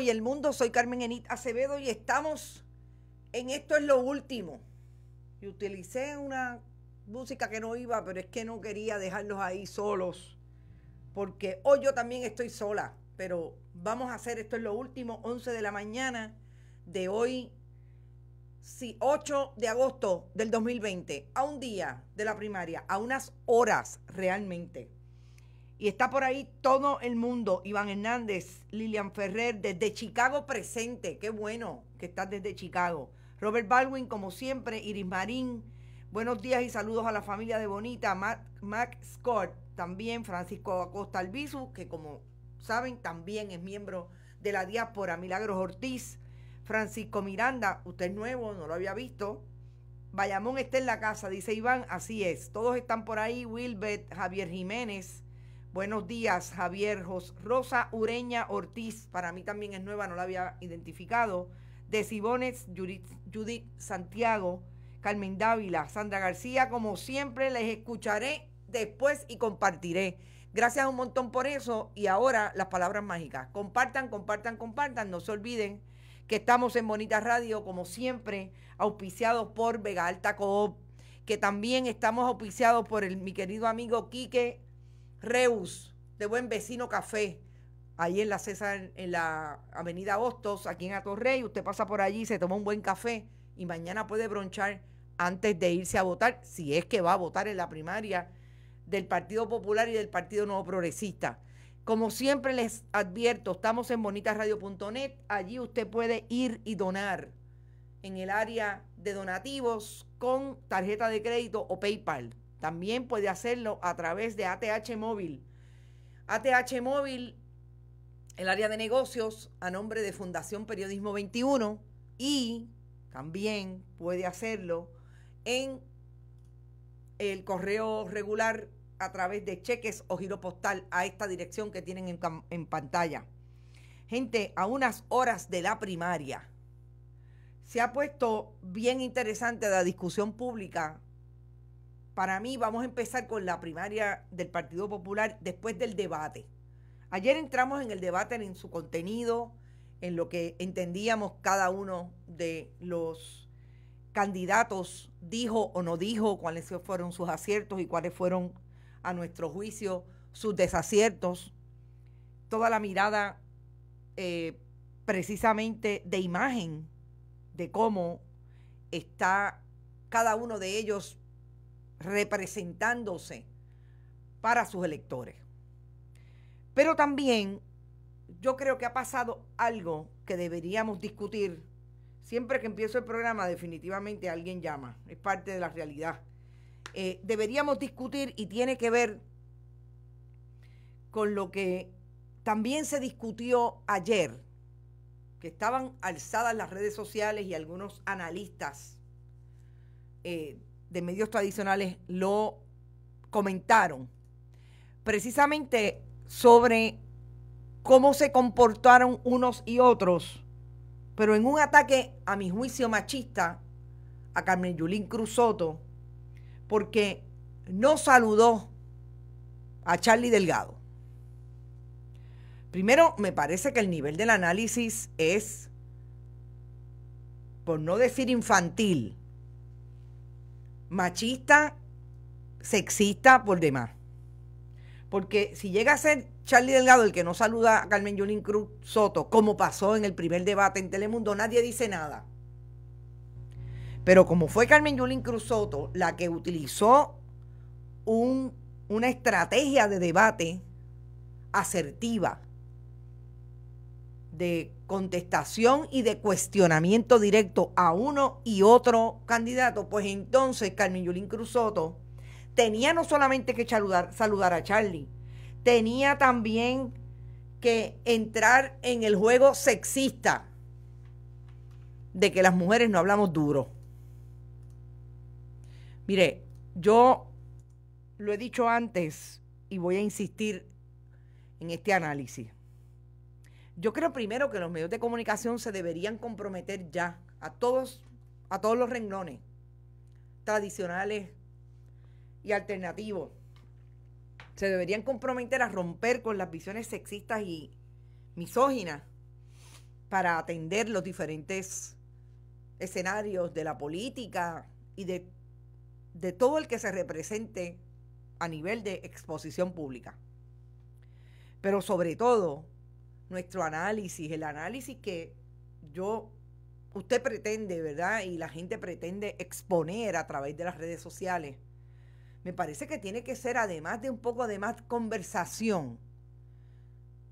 y el mundo. Soy Carmen Enit Acevedo y estamos en Esto es lo último. Y utilicé una música que no iba, pero es que no quería dejarlos ahí solos. Porque hoy yo también estoy sola, pero vamos a hacer Esto es lo último, 11 de la mañana de hoy, si 8 de agosto del 2020, a un día de la primaria, a unas horas realmente y está por ahí todo el mundo. Iván Hernández, Lilian Ferrer, desde Chicago presente. Qué bueno que estás desde Chicago. Robert Baldwin, como siempre. Iris Marín, buenos días y saludos a la familia de Bonita. Mac, Scott, también. Francisco Acosta Albizu, que como saben, también es miembro de la diáspora. Milagros Ortiz, Francisco Miranda, usted es nuevo, no lo había visto. Bayamón está en la casa, dice Iván, así es. Todos están por ahí, Wilbert, Javier Jiménez, Buenos días, Javier Rosa Ureña Ortiz, para mí también es nueva, no la había identificado. De Sibones, Judith, Santiago, Carmen Dávila, Sandra García, como siempre les escucharé después y compartiré. Gracias un montón por eso y ahora las palabras mágicas. Compartan, compartan, compartan, no se olviden que estamos en Bonita Radio, como siempre, auspiciados por Vega Alta Coop, que también estamos auspiciados por el, mi querido amigo Quique Reus, de Buen Vecino Café, ahí en la César, en la Avenida Hostos, aquí en Atorrey. Usted pasa por allí, se toma un buen café y mañana puede bronchar antes de irse a votar, si es que va a votar en la primaria del Partido Popular y del Partido Nuevo Progresista. Como siempre les advierto, estamos en bonitasradio.net. Allí usted puede ir y donar en el área de donativos con tarjeta de crédito o PayPal. También puede hacerlo a través de ATH Móvil. ATH Móvil, el área de negocios, a nombre de Fundación Periodismo 21 y también puede hacerlo en el correo regular a través de cheques o giro postal a esta dirección que tienen en, pantalla. Gente, a unas horas de la primaria se ha puesto bien interesante la discusión pública para mí vamos a empezar con la primaria del Partido Popular después del debate. Ayer entramos en el debate en su contenido, en lo que entendíamos cada uno de los candidatos dijo o no dijo, cuáles fueron sus aciertos y cuáles fueron, a nuestro juicio, sus desaciertos. Toda la mirada eh, precisamente de imagen, de cómo está cada uno de ellos representándose para sus electores. Pero también yo creo que ha pasado algo que deberíamos discutir. Siempre que empiezo el programa, definitivamente alguien llama. Es parte de la realidad. Eh, deberíamos discutir y tiene que ver con lo que también se discutió ayer, que estaban alzadas las redes sociales y algunos analistas eh, de medios tradicionales lo comentaron, precisamente sobre cómo se comportaron unos y otros, pero en un ataque, a mi juicio, machista a Carmen Yulín Cruzoto, porque no saludó a Charlie Delgado. Primero, me parece que el nivel del análisis es, por no decir infantil, machista, sexista por demás. Porque si llega a ser Charlie Delgado el que no saluda a Carmen Yulín Cruz Soto, como pasó en el primer debate en Telemundo, nadie dice nada. Pero como fue Carmen Yulín Cruz Soto la que utilizó una estrategia de debate asertiva, de contestación y de cuestionamiento directo a uno y otro candidato, pues entonces Carmen Yulín Cruzoto tenía no solamente que saludar, saludar a Charlie, tenía también que entrar en el juego sexista de que las mujeres no hablamos duro. Mire, yo lo he dicho antes y voy a insistir en este análisis. Yo creo primero que los medios de comunicación se deberían comprometer ya a todos, a todos los renglones tradicionales y alternativos. Se deberían comprometer a romper con las visiones sexistas y misóginas para atender los diferentes escenarios de la política y de, de todo el que se represente a nivel de exposición pública. Pero sobre todo, nuestro análisis, el análisis que yo, usted pretende, ¿verdad? Y la gente pretende exponer a través de las redes sociales. Me parece que tiene que ser, además de un poco de más conversación,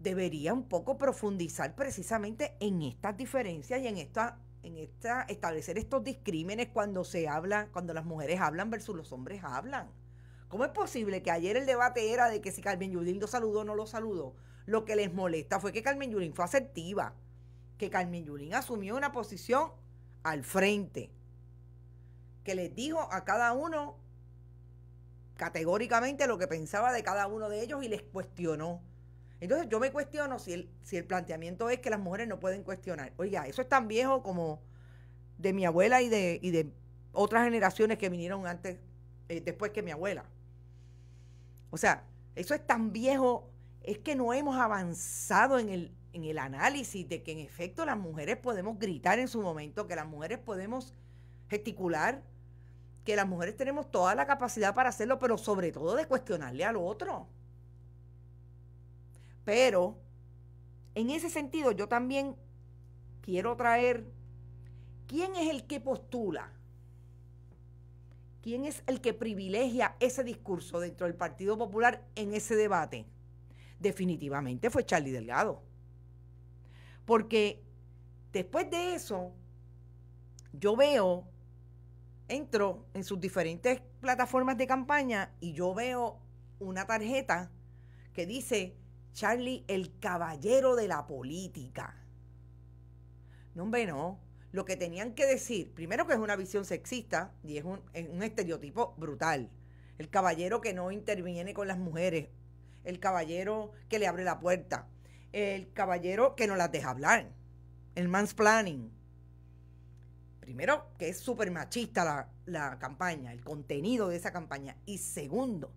debería un poco profundizar precisamente en estas diferencias y en esta, en esta, establecer estos discrímenes cuando se habla, cuando las mujeres hablan versus los hombres hablan. ¿Cómo es posible que ayer el debate era de que si Carmen Yudildo saludó o no lo saludó? Lo que les molesta fue que Carmen Yulín fue asertiva, que Carmen Yulín asumió una posición al frente, que les dijo a cada uno categóricamente lo que pensaba de cada uno de ellos y les cuestionó. Entonces yo me cuestiono si el, si el planteamiento es que las mujeres no pueden cuestionar. Oiga, eso es tan viejo como de mi abuela y de, de otras generaciones que vinieron antes, eh, después que mi abuela. O sea, eso es tan viejo es que no hemos avanzado en el, en el análisis de que en efecto las mujeres podemos gritar en su momento, que las mujeres podemos gesticular, que las mujeres tenemos toda la capacidad para hacerlo, pero sobre todo de cuestionarle al otro. Pero en ese sentido yo también quiero traer quién es el que postula, quién es el que privilegia ese discurso dentro del Partido Popular en ese debate definitivamente fue Charlie Delgado. Porque después de eso, yo veo, entro en sus diferentes plataformas de campaña y yo veo una tarjeta que dice Charlie el caballero de la política. No, hombre, no. Lo que tenían que decir, primero que es una visión sexista y es un, es un estereotipo brutal. El caballero que no interviene con las mujeres el caballero que le abre la puerta, el caballero que no las deja hablar, el mansplaining. Primero, que es súper machista la, la campaña, el contenido de esa campaña. Y segundo,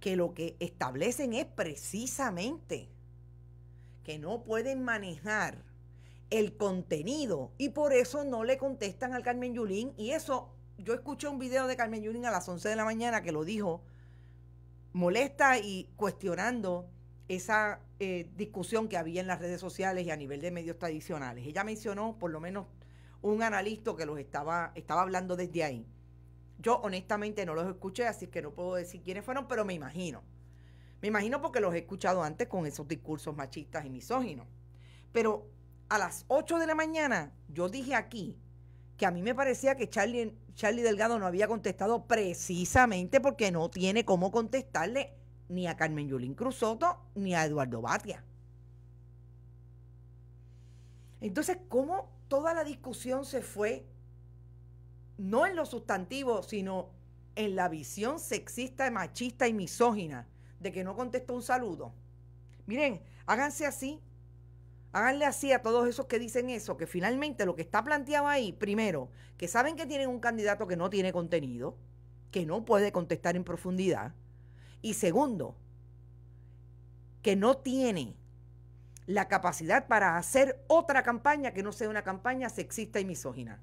que lo que establecen es precisamente que no pueden manejar el contenido y por eso no le contestan al Carmen Yulín. Y eso, yo escuché un video de Carmen Yulín a las 11 de la mañana que lo dijo molesta y cuestionando esa eh, discusión que había en las redes sociales y a nivel de medios tradicionales. Ella mencionó por lo menos un analista que los estaba, estaba hablando desde ahí. Yo honestamente no los escuché, así que no puedo decir quiénes fueron, pero me imagino. Me imagino porque los he escuchado antes con esos discursos machistas y misóginos. Pero a las 8 de la mañana yo dije aquí que a mí me parecía que Charlie, Delgado no había contestado precisamente porque no tiene cómo contestarle ni a Carmen Yulín Cruzoto ni a Eduardo Batia. Entonces, ¿cómo toda la discusión se fue? No en lo sustantivo, sino en la visión sexista, machista y misógina de que no contestó un saludo. Miren, háganse así Háganle así a todos esos que dicen eso, que finalmente lo que está planteado ahí, primero, que saben que tienen un candidato que no tiene contenido, que no puede contestar en profundidad, y segundo, que no tiene la capacidad para hacer otra campaña que no sea una campaña sexista y misógina.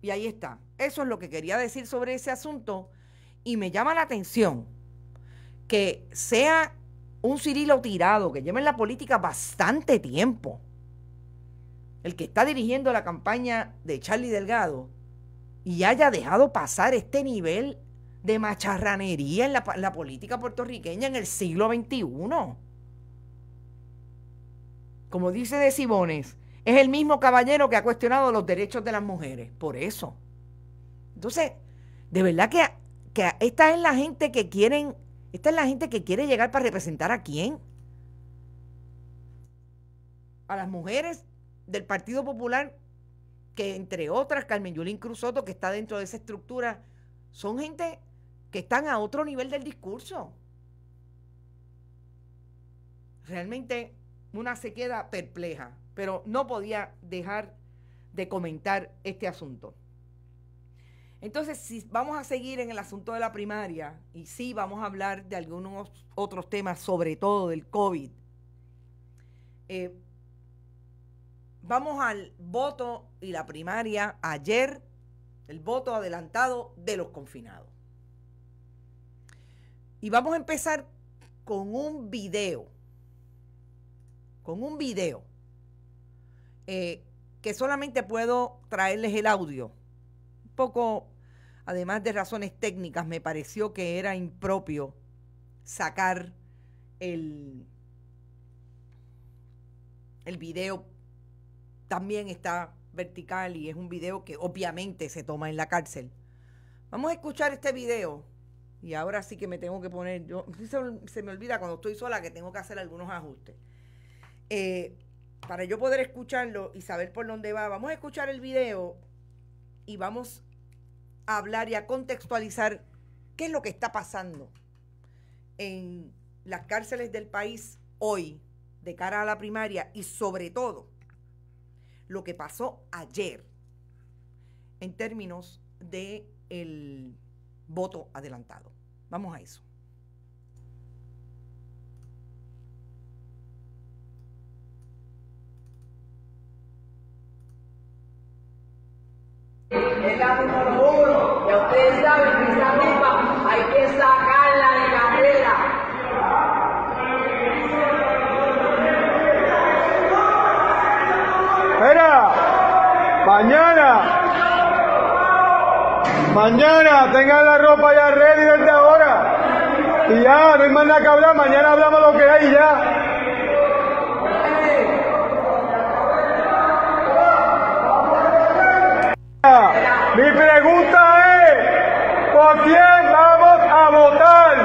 Y ahí está. Eso es lo que quería decir sobre ese asunto. Y me llama la atención que sea un Cirilo tirado que lleva en la política bastante tiempo, el que está dirigiendo la campaña de Charlie Delgado y haya dejado pasar este nivel de macharranería en la, política puertorriqueña en el siglo XXI. Como dice De Cibones, es el mismo caballero que ha cuestionado los derechos de las mujeres, por eso. Entonces, de verdad que, que esta es la gente que quieren esta es la gente que quiere llegar para representar a quién. A las mujeres del Partido Popular, que entre otras, Carmen Yulín Cruz que está dentro de esa estructura, son gente que están a otro nivel del discurso. Realmente una se queda perpleja, pero no podía dejar de comentar este asunto. Entonces, si vamos a seguir en el asunto de la primaria, y sí vamos a hablar de algunos otros temas, sobre todo del COVID, eh, vamos al voto y la primaria ayer, el voto adelantado de los confinados. Y vamos a empezar con un video, con un video, eh, que solamente puedo traerles el audio, un poco además de razones técnicas, me pareció que era impropio sacar el, el video. También está vertical y es un video que obviamente se toma en la cárcel. Vamos a escuchar este video. Y ahora sí que me tengo que poner, yo, se, me olvida cuando estoy sola que tengo que hacer algunos ajustes. Eh, para yo poder escucharlo y saber por dónde va, vamos a escuchar el video y vamos hablar y a contextualizar qué es lo que está pasando en las cárceles del país hoy de cara a la primaria y sobre todo lo que pasó ayer en términos de el voto adelantado. Vamos a eso hay que sacarla de carrera. Espera, mañana, mañana tengan la ropa ya ready desde ahora. Y ya, no hay más nada que hablar, mañana hablamos lo que hay y ya. Mi pregunta vamos a votar?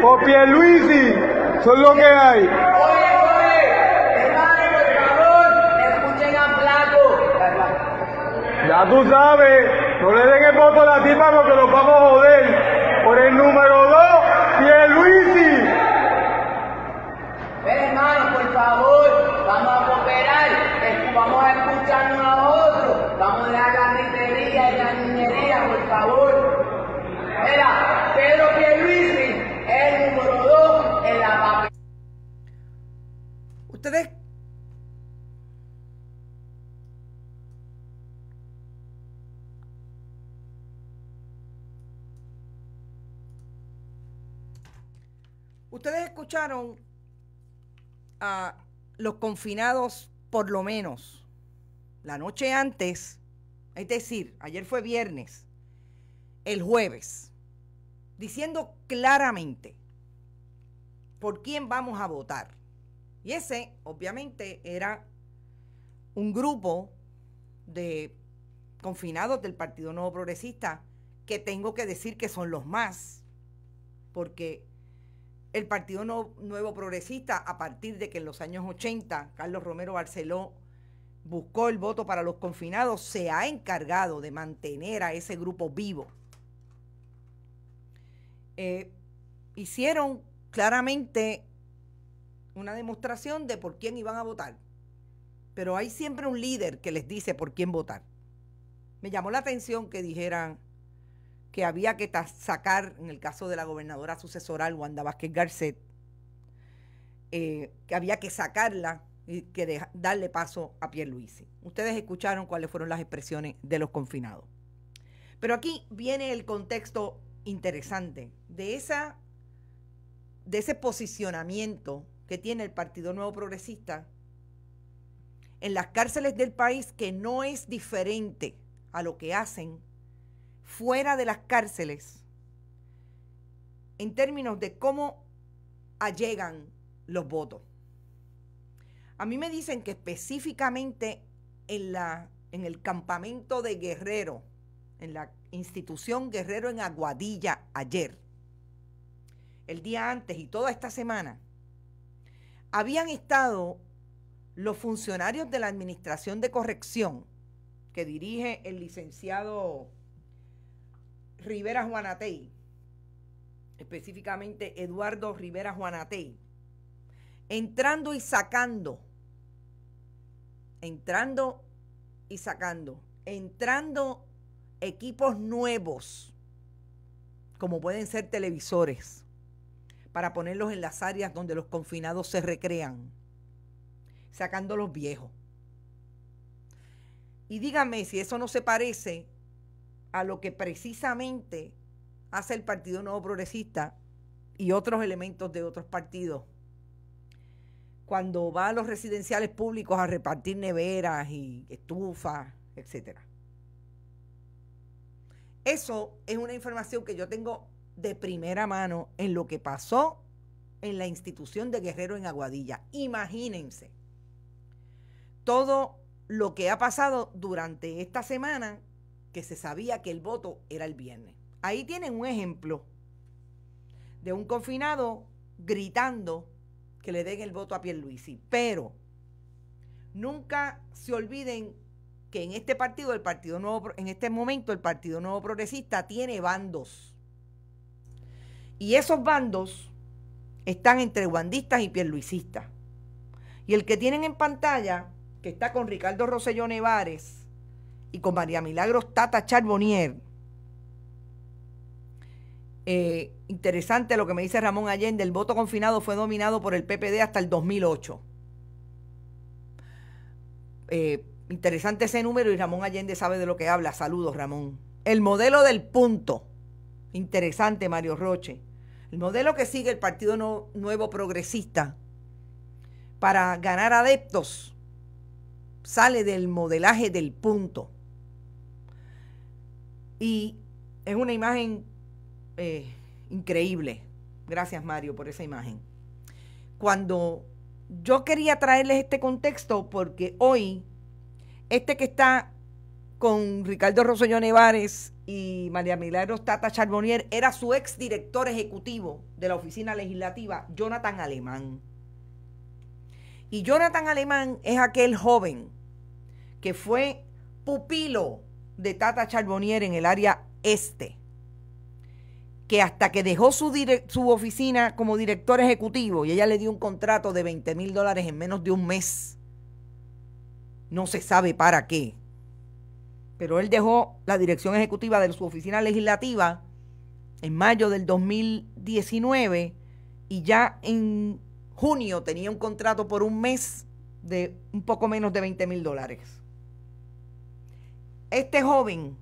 Por Pierluisi, eso es lo que hay. por favor Ya tú sabes, no le den el voto a la tipa porque nos vamos a joder. Por el número dos, Pierluisi. Luisi. hermano, por favor, vamos a cooperar, vamos a escucharnos a otros, vamos a dejar la miseria y la escucharon a los confinados por lo menos la noche antes, es decir, ayer fue viernes, el jueves, diciendo claramente por quién vamos a votar. Y ese, obviamente, era un grupo de confinados del Partido Nuevo Progresista, que tengo que decir que son los más, porque el Partido Nuevo Progresista, a partir de que en los años 80 Carlos Romero Barceló buscó el voto para los confinados, se ha encargado de mantener a ese grupo vivo. Eh, hicieron claramente una demostración de por quién iban a votar, pero hay siempre un líder que les dice por quién votar. Me llamó la atención que dijeran que había que sacar, en el caso de la gobernadora sucesoral, Wanda Vázquez Garcet, eh, que había que sacarla y que darle paso a Pierluisi. Ustedes escucharon cuáles fueron las expresiones de los confinados. Pero aquí viene el contexto interesante de, esa, de ese posicionamiento que tiene el Partido Nuevo Progresista en las cárceles del país que no es diferente a lo que hacen fuera de las cárceles en términos de cómo allegan los votos. A mí me dicen que específicamente en, la, en el campamento de Guerrero, en la institución Guerrero en Aguadilla ayer, el día antes y toda esta semana, habían estado los funcionarios de la Administración de Corrección que dirige el licenciado Rivera Juanatey, específicamente Eduardo Rivera Juanatey, entrando y sacando, entrando y sacando, entrando equipos nuevos, como pueden ser televisores, para ponerlos en las áreas donde los confinados se recrean, sacando los viejos. Y dígame si eso no se parece a lo que precisamente hace el Partido Nuevo Progresista y otros elementos de otros partidos. Cuando va a los residenciales públicos a repartir neveras y estufas, etc. Eso es una información que yo tengo de primera mano en lo que pasó en la institución de Guerrero en Aguadilla. Imagínense todo lo que ha pasado durante esta semana que se sabía que el voto era el viernes. Ahí tienen un ejemplo de un confinado gritando que le den el voto a Pierluisi. Pero nunca se olviden que en este partido, el Partido Nuevo, en este momento, el Partido Nuevo Progresista tiene bandos. Y esos bandos están entre guandistas y pierluisistas. Y el que tienen en pantalla, que está con Ricardo Rosselló Nevares, y con María Milagros Tata Charbonnier. Eh, interesante lo que me dice Ramón Allende, el voto confinado fue dominado por el PPD hasta el 2008. Eh, interesante ese número y Ramón Allende sabe de lo que habla. Saludos, Ramón. El modelo del punto. Interesante, Mario Roche. El modelo que sigue el Partido Nuevo Progresista para ganar adeptos sale del modelaje del punto. Y es una imagen eh, increíble. Gracias Mario por esa imagen. Cuando yo quería traerles este contexto porque hoy, este que está con Ricardo Rosselló Nevares y María Milagros Tata Charbonnier era su ex director ejecutivo de la oficina legislativa, Jonathan Alemán. Y Jonathan Alemán es aquel joven que fue pupilo de Tata Charbonnier en el área este, que hasta que dejó su, su oficina como director ejecutivo y ella le dio un contrato de 20 mil dólares en menos de un mes, no se sabe para qué, pero él dejó la dirección ejecutiva de su oficina legislativa en mayo del 2019 y ya en junio tenía un contrato por un mes de un poco menos de 20 mil dólares. Este joven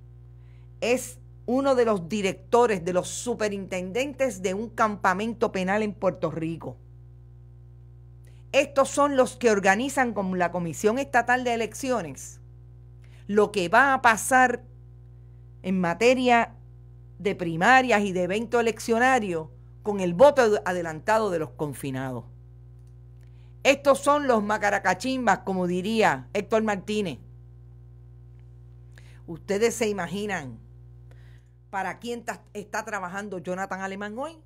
es uno de los directores, de los superintendentes de un campamento penal en Puerto Rico. Estos son los que organizan con la Comisión Estatal de Elecciones lo que va a pasar en materia de primarias y de evento eleccionario con el voto adelantado de los confinados. Estos son los macaracachimbas, como diría Héctor Martínez. Ustedes se imaginan para quién está trabajando Jonathan Alemán hoy.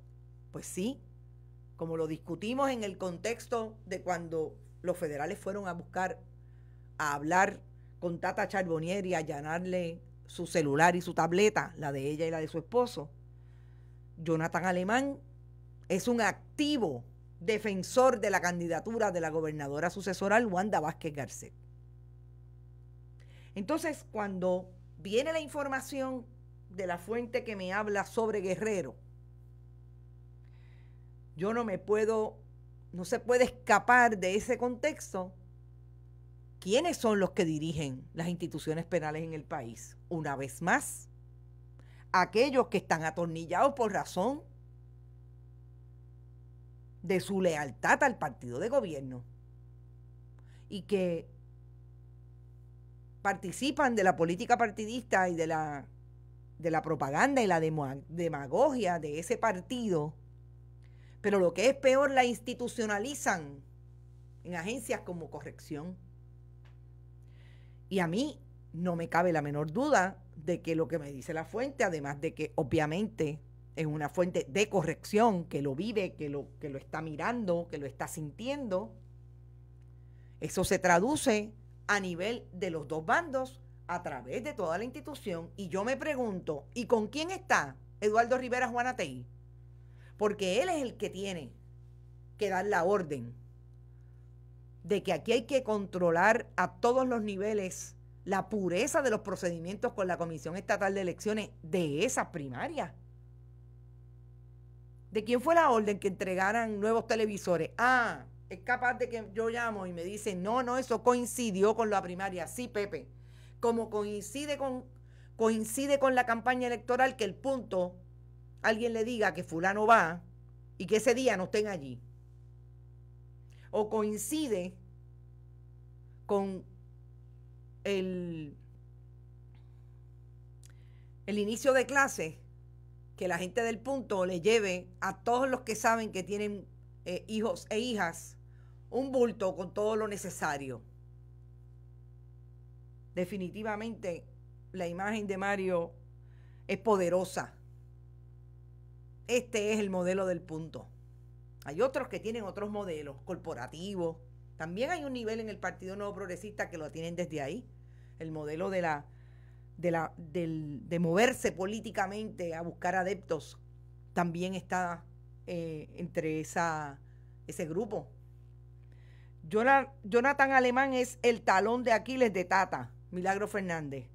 Pues sí, como lo discutimos en el contexto de cuando los federales fueron a buscar, a hablar con Tata Charbonnier y a allanarle su celular y su tableta, la de ella y la de su esposo. Jonathan Alemán es un activo defensor de la candidatura de la gobernadora sucesoral Wanda Vázquez Garcet. Entonces, cuando viene la información de la fuente que me habla sobre Guerrero, yo no me puedo, no se puede escapar de ese contexto. ¿Quiénes son los que dirigen las instituciones penales en el país? Una vez más, aquellos que están atornillados por razón de su lealtad al partido de gobierno y que participan de la política partidista y de la, de la propaganda y la demagogia de ese partido, pero lo que es peor, la institucionalizan en agencias como corrección. Y a mí no me cabe la menor duda de que lo que me dice la fuente, además de que obviamente es una fuente de corrección, que lo vive, que lo, que lo está mirando, que lo está sintiendo, eso se traduce a nivel de los dos bandos, a través de toda la institución. Y yo me pregunto, ¿y con quién está Eduardo Rivera Juanatey? Porque él es el que tiene que dar la orden de que aquí hay que controlar a todos los niveles la pureza de los procedimientos con la Comisión Estatal de Elecciones de esa primaria ¿De quién fue la orden que entregaran nuevos televisores? Ah, es capaz de que yo llamo y me dice, no, no, eso coincidió con la primaria. Sí, Pepe. Como coincide con, coincide con la campaña electoral, que el punto, alguien le diga que fulano va y que ese día no estén allí. O coincide con el, el inicio de clase, que la gente del punto le lleve a todos los que saben que tienen eh, hijos e hijas un bulto con todo lo necesario. Definitivamente la imagen de Mario es poderosa. Este es el modelo del punto. Hay otros que tienen otros modelos corporativos. También hay un nivel en el Partido Nuevo Progresista que lo tienen desde ahí. El modelo de la de, la, de moverse políticamente a buscar adeptos también está eh, entre esa, ese grupo. Jonathan Alemán es el talón de Aquiles de Tata, Milagro Fernández.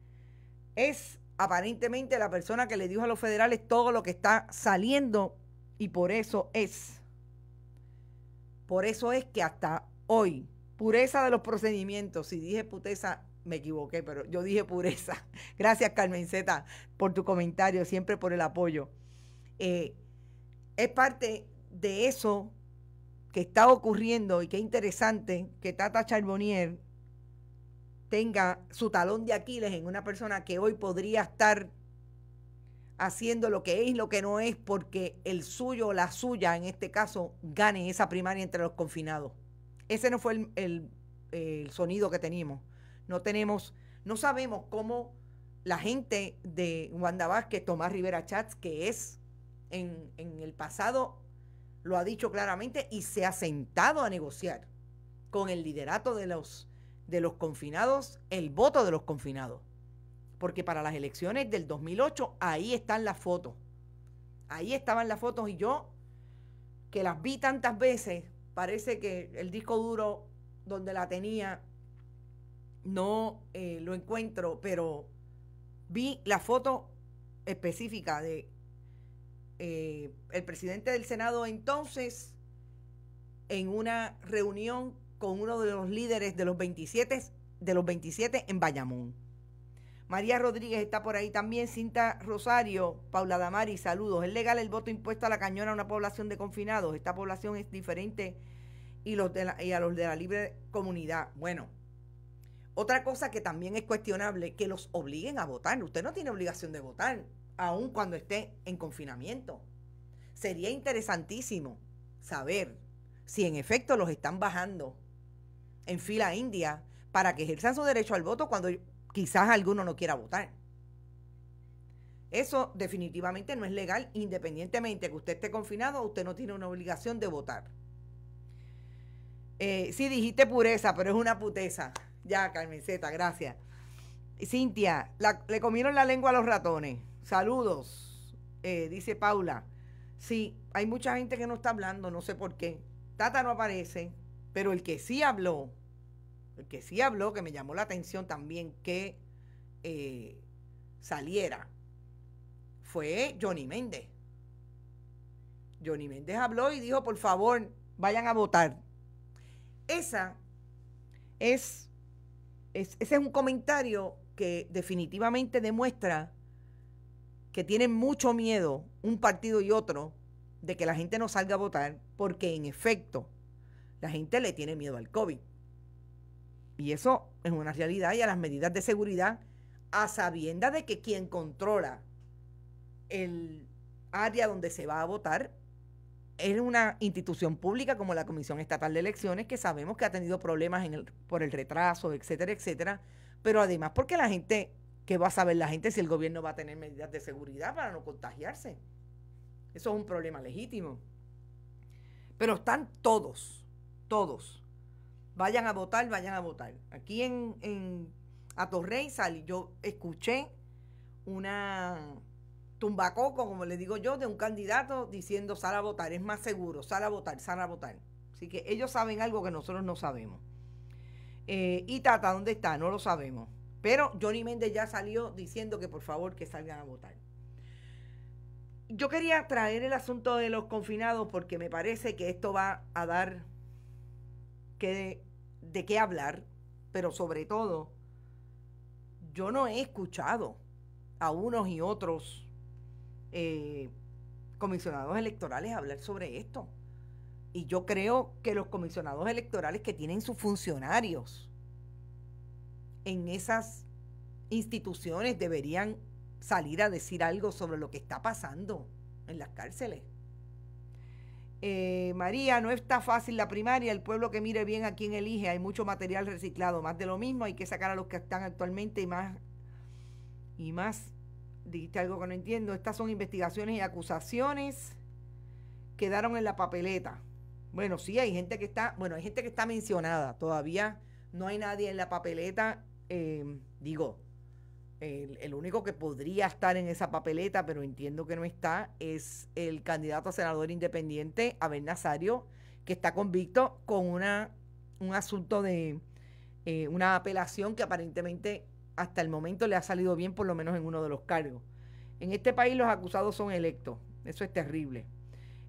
Es aparentemente la persona que le dijo a los federales todo lo que está saliendo y por eso es. Por eso es que hasta hoy, pureza de los procedimientos, si dije puteza, me equivoqué, pero yo dije pureza. Gracias Carmen Carmenceta por tu comentario, siempre por el apoyo. Eh, es parte de eso que está ocurriendo y qué interesante que Tata Charbonnier tenga su talón de Aquiles en una persona que hoy podría estar haciendo lo que es y lo que no es porque el suyo o la suya, en este caso, gane esa primaria entre los confinados. Ese no fue el, sonido que teníamos. No tenemos, no sabemos cómo la gente de Wanda Vázquez, Tomás Rivera Chats, que es en, el pasado lo ha dicho claramente y se ha sentado a negociar con el liderato de los, de los confinados, el voto de los confinados. Porque para las elecciones del 2008 ahí están las fotos. Ahí estaban las fotos y yo, que las vi tantas veces, parece que el disco duro donde la tenía no eh, lo encuentro, pero vi la foto específica de eh, el presidente del Senado entonces, en una reunión con uno de los líderes de los 27, de los 27 en Bayamón. María Rodríguez está por ahí también, Cinta Rosario, Paula Damari, saludos. ¿Es legal el voto impuesto a la cañona a una población de confinados? Esta población es diferente y, los y a los de la libre comunidad. Bueno, otra cosa que también es cuestionable, que los obliguen a votar. Usted no tiene obligación de votar. Aún cuando esté en confinamiento. Sería interesantísimo saber si en efecto los están bajando en fila india para que ejerzan su derecho al voto cuando quizás alguno no quiera votar. Eso definitivamente no es legal, independientemente que usted esté confinado, usted no tiene una obligación de votar. Eh, sí, dijiste pureza, pero es una puteza. Ya, Carmenceta, gracias. Cintia, le comieron la lengua a los ratones. Saludos, eh, dice Paula. Sí, hay mucha gente que no está hablando, no sé por qué. Tata no aparece, pero el que sí habló, el que sí habló, que me llamó la atención también que eh, saliera, fue Johnny Méndez. Johnny Méndez habló y dijo, por favor, vayan a votar. Esa es, es, ese es un comentario que definitivamente demuestra que tienen mucho miedo, un partido y otro, de que la gente no salga a votar, porque en efecto, la gente le tiene miedo al COVID. Y eso es una realidad y a las medidas de seguridad, a sabienda de que quien controla el área donde se va a votar es una institución pública como la Comisión Estatal de Elecciones, que sabemos que ha tenido problemas por el retraso, etcétera, etcétera, pero además porque la gente ¿Qué va a saber la gente si el gobierno va a tener medidas de seguridad para no contagiarse? Eso es un problema legítimo. Pero están todos, todos. Vayan a votar, vayan a votar. Aquí en, en Atorrey salí, yo escuché una tumbacoco, como le digo yo, de un candidato diciendo sal a votar, es más seguro, sal a votar, sal a votar. Así que ellos saben algo que nosotros no sabemos. Eh, y Tata, ¿dónde está? No lo sabemos. Pero Johnny Méndez ya salió diciendo que por favor que salgan a votar. Yo quería traer el asunto de los confinados porque me parece que esto va a dar de qué hablar, pero sobre todo, yo no he escuchado a unos y otros eh, comisionados electorales hablar sobre esto. Y yo creo que los comisionados electorales que tienen sus funcionarios, en esas instituciones deberían salir a decir algo sobre lo que está pasando en las cárceles. Eh, María, no está fácil la primaria, el pueblo que mire bien a quién elige, hay mucho material reciclado, más de lo mismo, hay que sacar a los que están actualmente y más, y más, dijiste algo que no entiendo, estas son investigaciones y acusaciones quedaron en la papeleta. Bueno, sí, hay gente que está, bueno, hay gente que está mencionada, todavía no hay nadie en la papeleta eh, digo, el, único que podría estar en esa papeleta, pero entiendo que no está, es el candidato a senador independiente, Abel Nazario, que está convicto con una, un asunto de eh, una apelación que aparentemente hasta el momento le ha salido bien, por lo menos en uno de los cargos. En este país los acusados son electos, eso es terrible.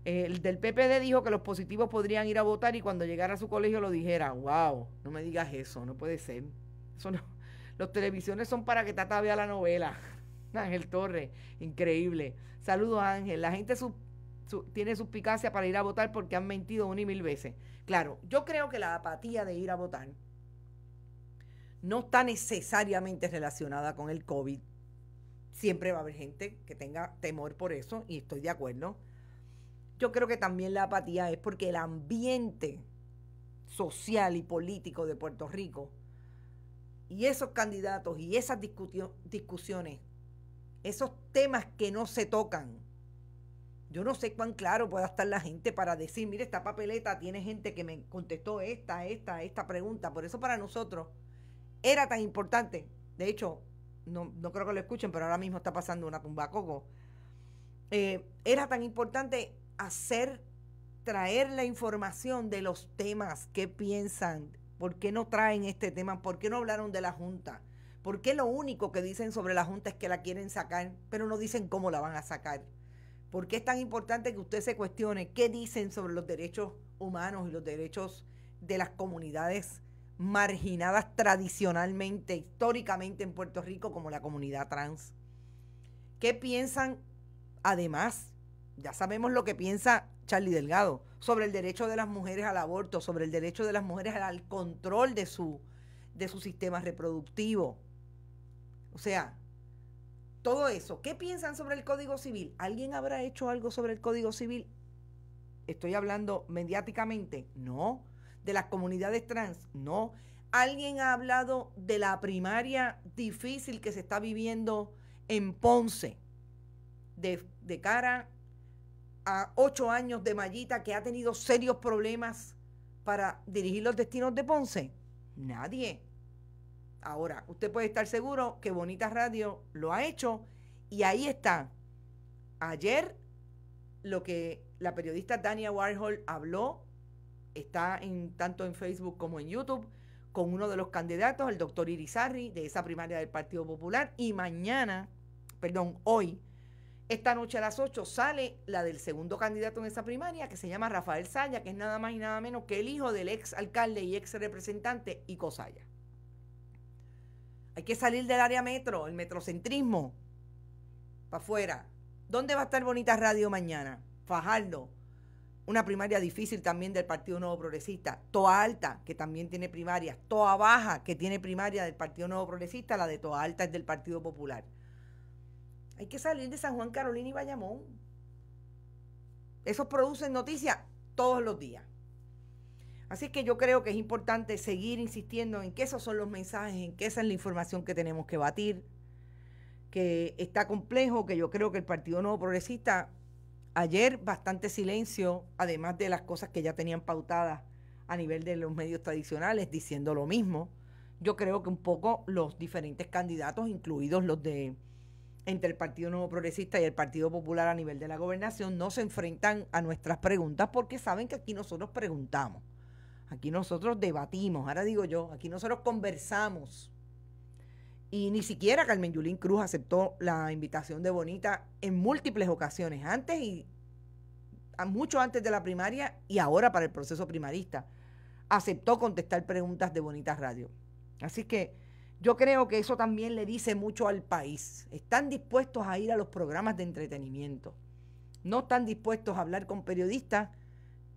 El del PPD dijo que los positivos podrían ir a votar y cuando llegara a su colegio lo dijera, wow, no me digas eso, no puede ser los televisiones son para que Tata vea la novela. Ángel Torres, increíble. Saludos Ángel. La gente tiene suspicacia para ir a votar porque han mentido una y mil veces. Claro, yo creo que la apatía de ir a votar no está necesariamente relacionada con el COVID. Siempre va a haber gente que tenga temor por eso y estoy de acuerdo. Yo creo que también la apatía es porque el ambiente social y político de Puerto Rico y esos candidatos y esas discusiones, esos temas que no se tocan, yo no sé cuán claro pueda estar la gente para decir, mire, esta papeleta tiene gente que me contestó esta, esta, esta pregunta. Por eso para nosotros era tan importante. De hecho, no, creo que lo escuchen, pero ahora mismo está pasando una a coco. Eh, era tan importante hacer, traer la información de los temas que piensan ¿Por qué no traen este tema? ¿Por qué no hablaron de la Junta? ¿Por qué lo único que dicen sobre la Junta es que la quieren sacar, pero no dicen cómo la van a sacar? ¿Por qué es tan importante que usted se cuestione qué dicen sobre los derechos humanos y los derechos de las comunidades marginadas tradicionalmente, históricamente en Puerto Rico, como la comunidad trans? ¿Qué piensan además ya sabemos lo que piensa Charlie Delgado sobre el derecho de las mujeres al aborto, sobre el derecho de las mujeres al control de su, de sistema reproductivo. O sea, todo eso. ¿Qué piensan sobre el Código Civil? ¿Alguien habrá hecho algo sobre el Código Civil? Estoy hablando mediáticamente. No. De las comunidades trans. No. ¿Alguien ha hablado de la primaria difícil que se está viviendo en Ponce de, de cara a ocho años de Mallita que ha tenido serios problemas para dirigir los destinos de Ponce? Nadie. Ahora, usted puede estar seguro que Bonita Radio lo ha hecho y ahí está. Ayer lo que la periodista Dania Warhol habló está en tanto en Facebook como en YouTube con uno de los candidatos, el doctor Irizarri, de esa primaria del Partido Popular, y mañana, perdón, hoy, esta noche a las 8 sale la del segundo candidato en esa primaria, que se llama Rafael Saya, que es nada más y nada menos que el hijo del ex alcalde y ex representante Ico Saya. Hay que salir del área metro, el metrocentrismo, para afuera. ¿Dónde va a estar Bonita Radio mañana? Fajardo. Una primaria difícil también del Partido Nuevo Progresista. Toa Alta, que también tiene primaria. Toa Baja, que tiene primaria del Partido Nuevo Progresista. La de Toa Alta es del Partido Popular. Hay que salir de San Juan, Carolina y Bayamón. Eso producen noticias todos los días. Así que yo creo que es importante seguir insistiendo en que esos son los mensajes, en que esa es la información que tenemos que batir, que está complejo, que yo creo que el Partido Nuevo Progresista, ayer bastante silencio, además de las cosas que ya tenían pautadas a nivel de los medios tradicionales, diciendo lo mismo. Yo creo que un poco los diferentes candidatos, incluidos los de entre el Partido Nuevo Progresista y el Partido Popular a nivel de la gobernación no se enfrentan a nuestras preguntas porque saben que aquí nosotros preguntamos, aquí nosotros debatimos, ahora digo yo, aquí nosotros conversamos. Y ni siquiera Carmen Yulín Cruz aceptó la invitación de Bonita en múltiples ocasiones, antes y mucho antes de la primaria y ahora para el proceso primarista. Aceptó contestar preguntas de Bonita Radio. Así que yo creo que eso también le dice mucho al país. Están dispuestos a ir a los programas de entretenimiento. No están dispuestos a hablar con periodistas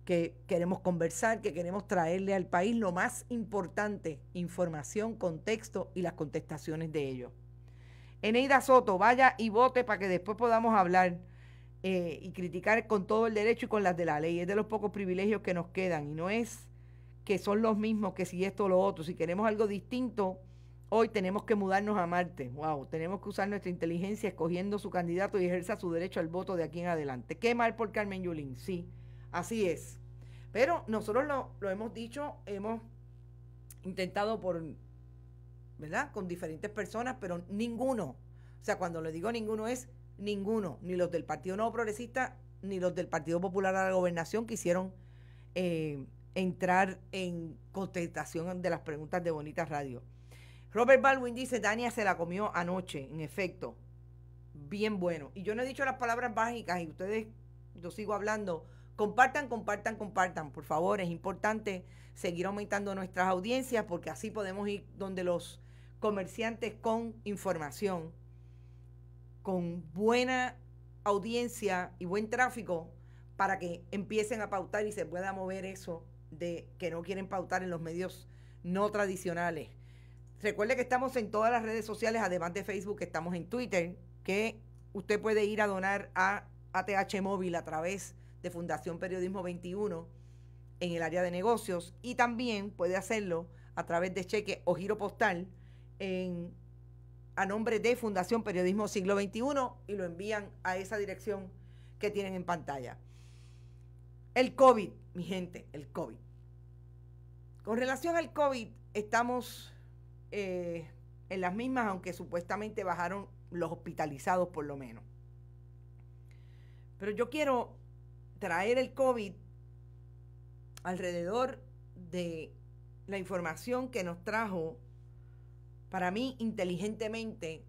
que queremos conversar, que queremos traerle al país lo más importante, información, contexto y las contestaciones de ellos. Eneida Soto, vaya y vote para que después podamos hablar eh, y criticar con todo el derecho y con las de la ley. Es de los pocos privilegios que nos quedan y no es que son los mismos que si esto o lo otro. Si queremos algo distinto, Hoy tenemos que mudarnos a Marte. Wow, tenemos que usar nuestra inteligencia escogiendo su candidato y ejerza su derecho al voto de aquí en adelante. Qué mal por Carmen Yulín, sí, así es. Pero nosotros lo, hemos dicho, hemos intentado por, ¿verdad? Con diferentes personas, pero ninguno. O sea, cuando le digo ninguno es ninguno, ni los del Partido Nuevo Progresista, ni los del Partido Popular a la Gobernación quisieron eh, entrar en contestación de las preguntas de Bonita Radio. Robert Baldwin dice, Dania se la comió anoche, en efecto. Bien bueno. Y yo no he dicho las palabras básicas y ustedes, yo sigo hablando. Compartan, compartan, compartan, por favor. Es importante seguir aumentando nuestras audiencias porque así podemos ir donde los comerciantes con información, con buena audiencia y buen tráfico para que empiecen a pautar y se pueda mover eso de que no quieren pautar en los medios no tradicionales. Recuerde que estamos en todas las redes sociales, además de Facebook, estamos en Twitter, que usted puede ir a donar a ATH Móvil a través de Fundación Periodismo 21 en el área de negocios y también puede hacerlo a través de cheque o giro postal en, a nombre de Fundación Periodismo Siglo XXI y lo envían a esa dirección que tienen en pantalla. El COVID, mi gente, el COVID. Con relación al COVID, estamos eh, en las mismas, aunque supuestamente bajaron los hospitalizados por lo menos. Pero yo quiero traer el COVID alrededor de la información que nos trajo, para mí inteligentemente,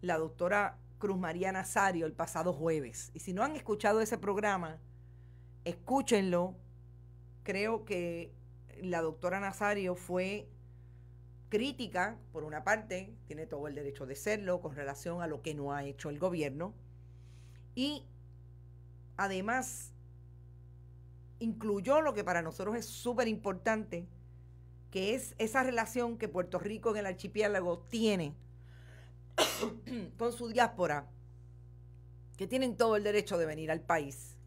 la doctora Cruz María Nazario el pasado jueves. Y si no han escuchado ese programa, escúchenlo. Creo que la doctora Nazario fue crítica, por una parte, tiene todo el derecho de serlo con relación a lo que no ha hecho el gobierno, y además incluyó lo que para nosotros es súper importante, que es esa relación que Puerto Rico en el archipiélago tiene con su diáspora, que tienen todo el derecho de venir al país,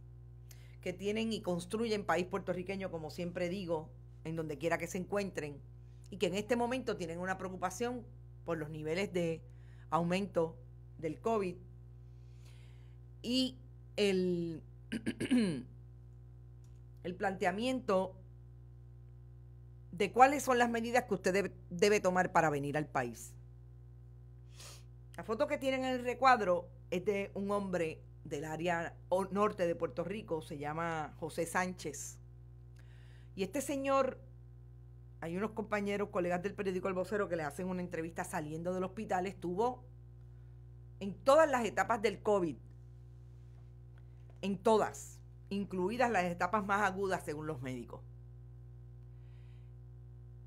que tienen y construyen país puertorriqueño, como siempre digo, en donde quiera que se encuentren y que en este momento tienen una preocupación por los niveles de aumento del COVID y el, el planteamiento de cuáles son las medidas que usted debe, debe tomar para venir al país. La foto que tienen en el recuadro es de un hombre del área norte de Puerto Rico, se llama José Sánchez. Y este señor hay unos compañeros, colegas del periódico El Vocero que le hacen una entrevista saliendo del hospital, estuvo en todas las etapas del COVID, en todas, incluidas las etapas más agudas según los médicos.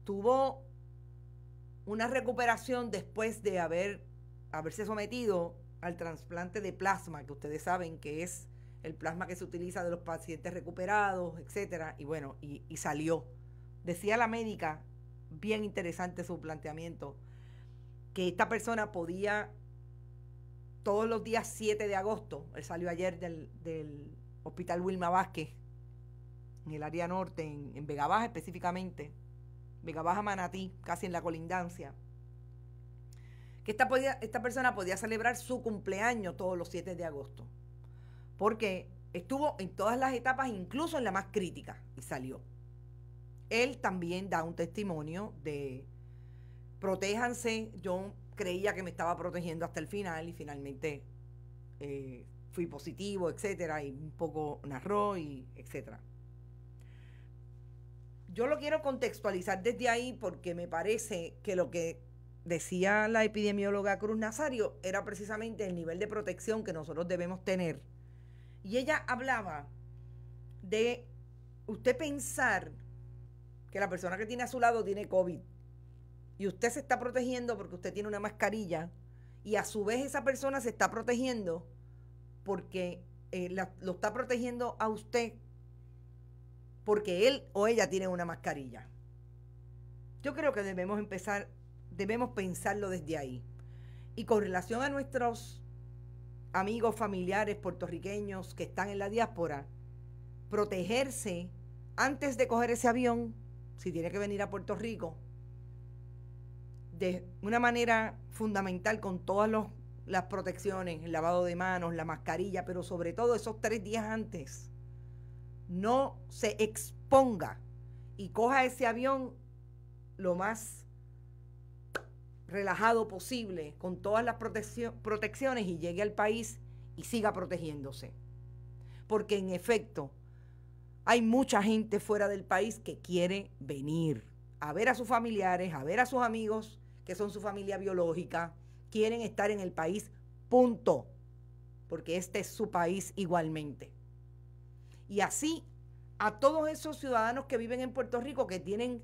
Tuvo una recuperación después de haber, haberse sometido al trasplante de plasma, que ustedes saben que es el plasma que se utiliza de los pacientes recuperados, etcétera, y bueno, y, y salió Decía la médica, bien interesante su planteamiento, que esta persona podía todos los días 7 de agosto, él salió ayer del, hospital Wilma Vázquez, en el área norte, en, Vega Baja específicamente, Vega Baja Manatí, casi en la colindancia, que esta, esta persona podía celebrar su cumpleaños todos los 7 de agosto, porque estuvo en todas las etapas, incluso en la más crítica, y salió. Él también da un testimonio de protéjanse. Yo creía que me estaba protegiendo hasta el final y finalmente eh, fui positivo, etcétera, y un poco narró y etcétera. Yo lo quiero contextualizar desde ahí porque me parece que lo que decía la epidemióloga Cruz Nazario era precisamente el nivel de protección que nosotros debemos tener. Y ella hablaba de usted pensar que la persona que tiene a su lado tiene COVID y usted se está protegiendo porque usted tiene una mascarilla y a su vez esa persona se está protegiendo porque eh, lo está protegiendo a usted porque él o ella tiene una mascarilla. Yo creo que debemos empezar, debemos pensarlo desde ahí. Y con relación a nuestros amigos, familiares puertorriqueños que están en la diáspora, protegerse antes de coger ese avión si tiene que venir a Puerto Rico, de una manera fundamental con todas las protecciones, el lavado de manos, la mascarilla, pero sobre todo esos tres días antes, no se exponga y coja ese avión lo más relajado posible, con todas las protecciones y llegue al país y siga protegiéndose. Porque en efecto, hay mucha gente fuera del país que quiere venir a ver a sus familiares, a ver a sus amigos, que son su familia biológica, quieren estar en el país, punto, porque este es su país igualmente. Y así a todos esos ciudadanos que viven en Puerto Rico, que tienen,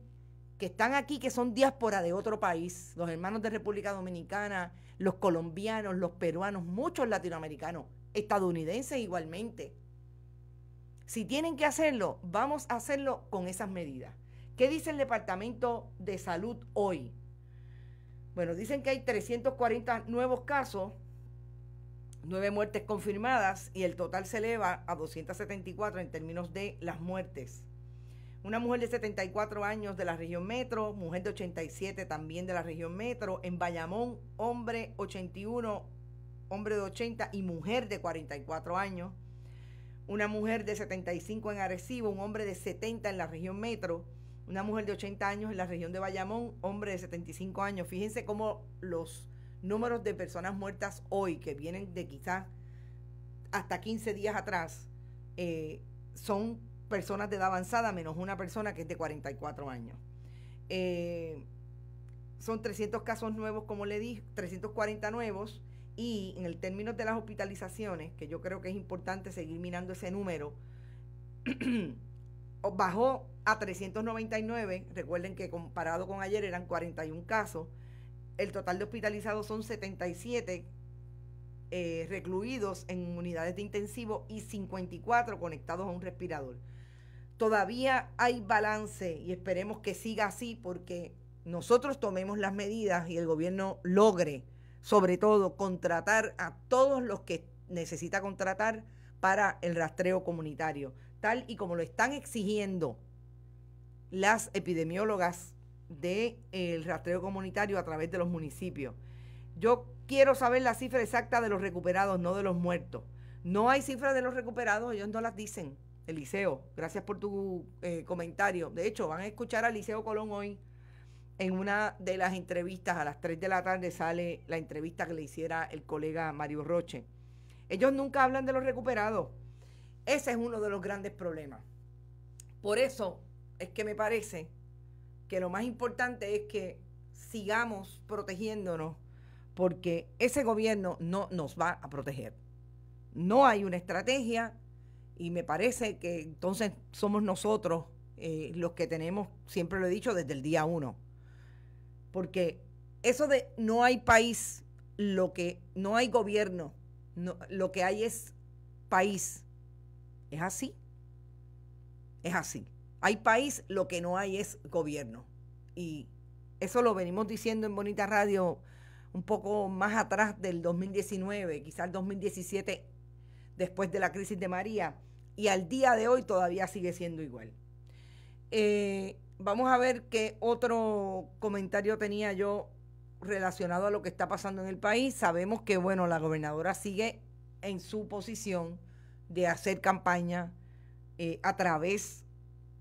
que están aquí, que son diáspora de otro país, los hermanos de República Dominicana, los colombianos, los peruanos, muchos latinoamericanos, estadounidenses igualmente, si tienen que hacerlo, vamos a hacerlo con esas medidas. ¿Qué dice el Departamento de Salud hoy? Bueno, dicen que hay 340 nuevos casos, 9 muertes confirmadas y el total se eleva a 274 en términos de las muertes. Una mujer de 74 años de la región metro, mujer de 87 también de la región metro, en Bayamón, hombre 81, hombre de 80 y mujer de 44 años una mujer de 75 en Arecibo, un hombre de 70 en la región metro, una mujer de 80 años en la región de Bayamón, hombre de 75 años. Fíjense cómo los números de personas muertas hoy, que vienen de quizás hasta 15 días atrás, eh, son personas de edad avanzada, menos una persona que es de 44 años. Eh, son 300 casos nuevos, como le dije, 340 nuevos y en el término de las hospitalizaciones, que yo creo que es importante seguir mirando ese número, bajó a 399, recuerden que comparado con ayer eran 41 casos, el total de hospitalizados son 77 eh, recluidos en unidades de intensivo y 54 conectados a un respirador. Todavía hay balance y esperemos que siga así porque nosotros tomemos las medidas y el gobierno logre sobre todo contratar a todos los que necesita contratar para el rastreo comunitario, tal y como lo están exigiendo las epidemiólogas del eh, el rastreo comunitario a través de los municipios. Yo quiero saber la cifra exacta de los recuperados, no de los muertos. No hay cifra de los recuperados, ellos no las dicen. Eliseo, gracias por tu eh, comentario. De hecho, van a escuchar a Eliseo Colón hoy en una de las entrevistas a las 3 de la tarde sale la entrevista que le hiciera el colega Mario Roche. Ellos nunca hablan de los recuperados. Ese es uno de los grandes problemas. Por eso es que me parece que lo más importante es que sigamos protegiéndonos porque ese gobierno no nos va a proteger. No hay una estrategia y me parece que entonces somos nosotros eh, los que tenemos, siempre lo he dicho, desde el día uno, porque eso de no hay país, lo que no hay gobierno, no, lo que hay es país. ¿Es así? Es así. Hay país, lo que no hay es gobierno. Y eso lo venimos diciendo en Bonita Radio un poco más atrás del 2019, quizás el 2017, después de la crisis de María. Y al día de hoy todavía sigue siendo igual. Eh, vamos a ver qué otro comentario tenía yo relacionado a lo que está pasando en el país. Sabemos que, bueno, la gobernadora sigue en su posición de hacer campaña eh, a través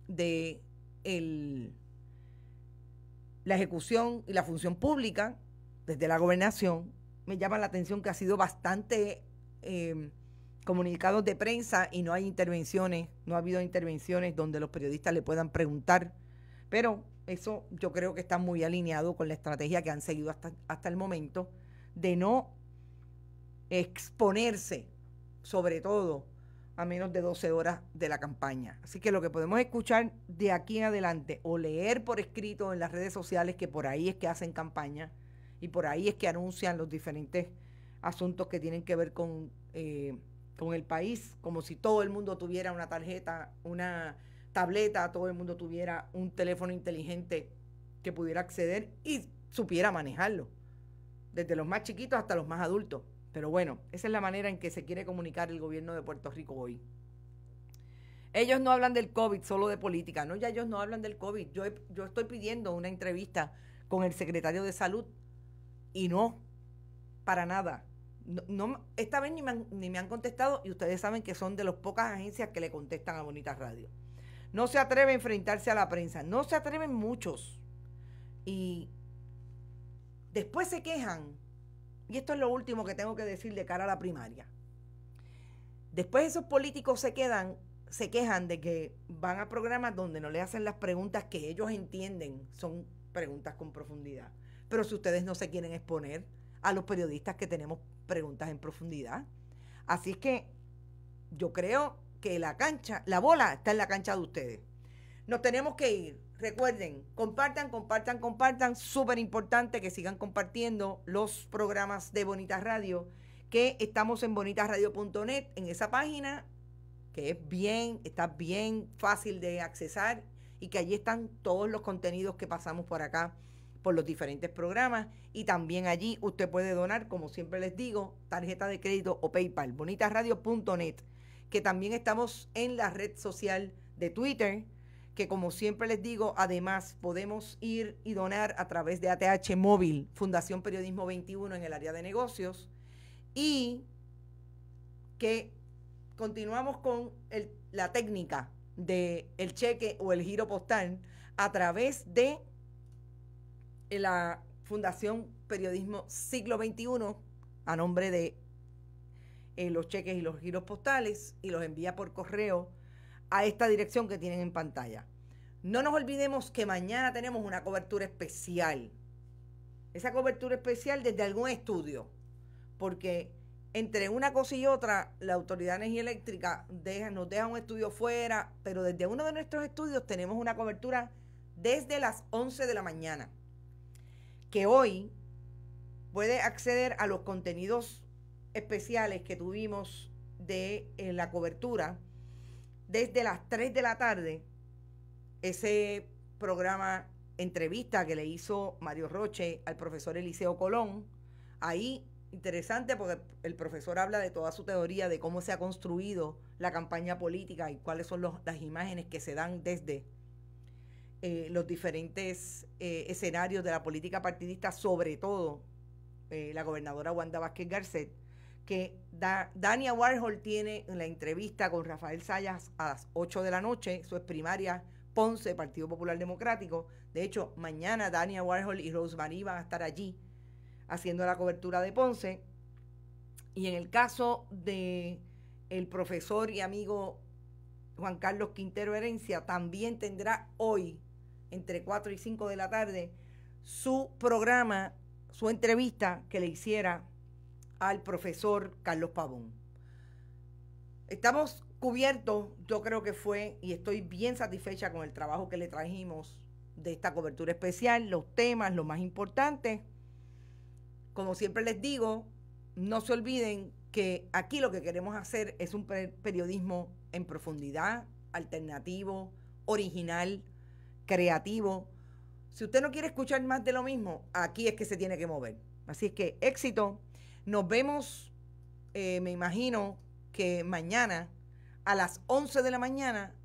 de el, la ejecución y la función pública desde la gobernación. Me llama la atención que ha sido bastante em, comunicado de prensa y no hay intervenciones, no ha habido intervenciones donde los periodistas le puedan preguntar pero eso yo creo que está muy alineado con la estrategia que han seguido hasta, hasta el momento de no exponerse, sobre todo a menos de 12 horas de la campaña. Así que lo que podemos escuchar de aquí en adelante o leer por escrito en las redes sociales, que por ahí es que hacen campaña y por ahí es que anuncian los diferentes asuntos que tienen que ver con, eh, con el país, como si todo el mundo tuviera una tarjeta, una tableta, todo el mundo tuviera un teléfono inteligente que pudiera acceder y supiera manejarlo, desde los más chiquitos hasta los más adultos. Pero bueno, esa es la manera en que se quiere comunicar el gobierno de Puerto Rico hoy. Ellos no hablan del COVID, solo de política. No, ya ellos no hablan del COVID. Yo, yo estoy pidiendo una entrevista con el secretario de salud y no, para nada. No, esta vez ni me, han, ni me han contestado y ustedes saben que son de las pocas agencias que le contestan a Bonita Radio. No se atreve a enfrentarse a la prensa. No se atreven muchos. Y después se quejan. Y esto es lo último que tengo que decir de cara a la primaria. Después esos políticos se quedan, se quejan de que van a programas donde no le hacen las preguntas que ellos entienden son preguntas con profundidad. Pero si ustedes no se quieren exponer a los periodistas que tenemos preguntas en profundidad. Así es que yo creo que la cancha, la bola está en la cancha de ustedes. Nos tenemos que ir. Recuerden, compartan, compartan, compartan. Súper importante que sigan compartiendo los programas de Bonitas Radio, que estamos en bonitasradio.net, en esa página que es bien, está bien fácil de accesar y que allí están todos los contenidos que pasamos por acá por los diferentes programas y también allí usted puede donar, como siempre les digo, tarjeta de crédito o PayPal, bonitasradio.net que también estamos en la red social de Twitter, que como siempre les digo, además podemos ir y donar a través de ATH Móvil, Fundación Periodismo 21 en el área de negocios, y que continuamos con la técnica del el cheque o el giro postal a través de la Fundación Periodismo Siglo XXI a nombre de eh, los cheques y los giros postales y los envía por correo a esta dirección que tienen en pantalla. No nos olvidemos que mañana tenemos una cobertura especial. Esa cobertura especial desde algún estudio, porque entre una cosa y otra, la Autoridad de Energía Eléctrica nos deja un estudio fuera, pero desde uno de nuestros estudios tenemos una cobertura desde las 11 de la mañana, que hoy puede acceder a los contenidos especiales que tuvimos de eh, la cobertura desde las 3 de la tarde. Ese programa, entrevista que le hizo Mario Roche al profesor Eliseo Colón. Ahí, interesante porque el profesor habla de toda su teoría de cómo se ha construido la campaña política y cuáles son las imágenes que se dan desde eh, los diferentes eh, escenarios de la política partidista, sobre todo la gobernadora Wanda Vázquez Garcet que Dania Warhol tiene la entrevista con Rafael Sayas a las 8 de la noche, su ex primaria Ponce, Partido Popular Democrático. De hecho, mañana Dania Warhol y Rosemary van a estar allí haciendo la cobertura de Ponce. Y en el caso de el profesor y amigo Juan Carlos Quintero Herencia, también tendrá hoy, entre 4 y 5 de la tarde, su programa, su entrevista que le hiciera al profesor Carlos Pavón. Estamos cubiertos, yo creo que fue, y estoy bien satisfecha con el trabajo que le trajimos de esta cobertura especial, los temas, lo más importante. Como siempre les digo, no se olviden que aquí lo que queremos hacer es un periodismo en profundidad, alternativo, original, creativo. Si usted no quiere escuchar más de lo mismo, aquí es que se tiene que mover. Así es que éxito. Nos vemos, eh, me imagino que mañana a las 11 de la mañana.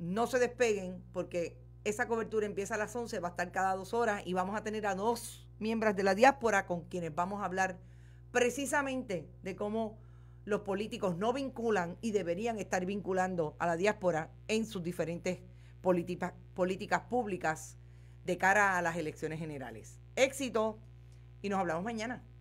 No se despeguen porque esa cobertura empieza a las 11, va a estar cada dos horas y vamos a tener a dos miembros de la diáspora con quienes vamos a hablar precisamente de cómo los políticos no vinculan y deberían estar vinculando a la diáspora en sus diferentes políticas públicas de cara a las elecciones generales. Éxito y nos hablamos mañana.